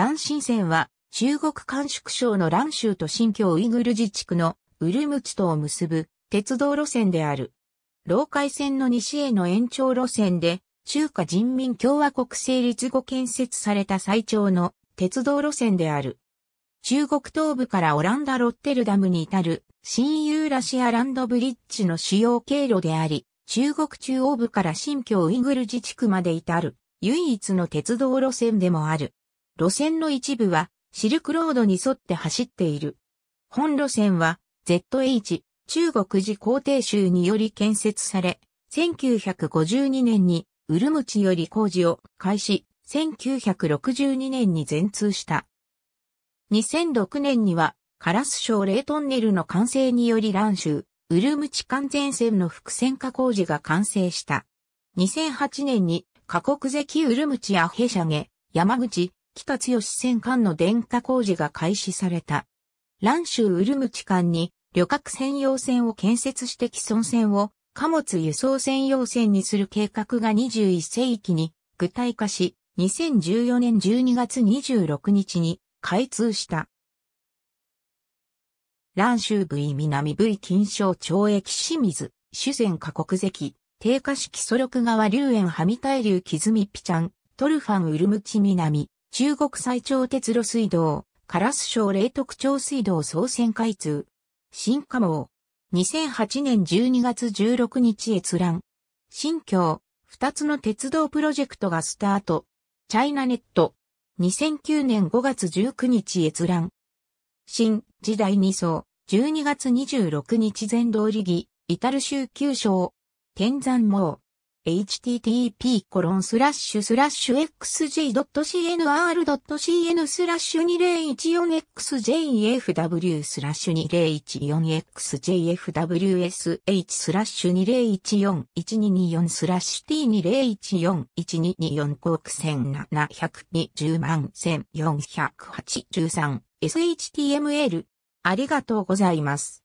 蘭新線は、中国甘粛省の蘭州と新疆ウイグル自治区のウルムチとを結ぶ鉄道路線である。老海線の西への延長路線で、中華人民共和国成立後建設された最長の鉄道路線である。中国東部からオランダ・ロッテルダムに至る新ユーラシアランドブリッジの主要経路であり、中国中央部から新疆ウイグル自治区まで至る唯一の鉄道路線でもある。路線の一部はシルクロードに沿って走っている。本路線は ZH 中国寺皇帝州により建設され、1952年にウルムチより工事を開始、1962年に全通した。2006年にはカラス省レトンネルの完成により蘭州、ウルムチ完全線の複線化工事が完成した。2008年に、過国関ウルムチアヘシャゲ、山口、北強戦艦の電化工事が開始された。蘭州ウルムチ艦に旅客専用線を建設して既存船を貨物輸送専用線にする計画が21世紀に具体化し、2014年12月26日に開通した。蘭州部位南部位金賞町駅清水、主戦下国籍、低下式素力川流園ハミ対流キズミピチャン、トルファンウルムチ南、中国最長鉄路水道、カラス省霊徳町水道総線開通。新加網。2008年12月16日閲覧。新京、二つの鉄道プロジェクトがスタート。チャイナネット。2009年5月19日閲覧。新、時代2層、12月26日全道理義、イタル州旧省。天山網。http コロンスラッシュスラッシュ xg.cnr.cn スラッシュ 2014xjfw スラッシュ 2014xjfwsh スラッシュ20141224スラッシュ t20141224 国線720万1408 13 shtml ありがとうございます。